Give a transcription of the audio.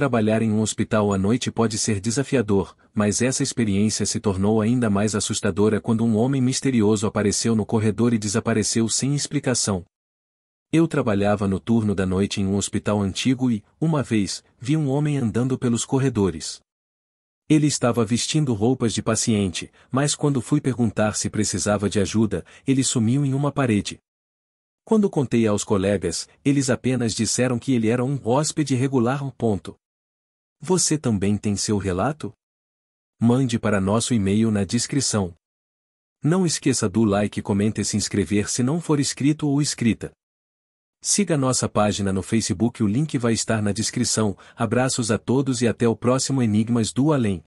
Trabalhar em um hospital à noite pode ser desafiador, mas essa experiência se tornou ainda mais assustadora quando um homem misterioso apareceu no corredor e desapareceu sem explicação. Eu trabalhava no turno da noite em um hospital antigo e, uma vez, vi um homem andando pelos corredores. Ele estava vestindo roupas de paciente, mas quando fui perguntar se precisava de ajuda, ele sumiu em uma parede. Quando contei aos colegas, eles apenas disseram que ele era um hóspede regular. Ponto. Você também tem seu relato? Mande para nosso e-mail na descrição. Não esqueça do like, comente e se inscrever se não for inscrito ou inscrita. Siga nossa página no Facebook, o link vai estar na descrição. Abraços a todos e até o próximo Enigmas do Além.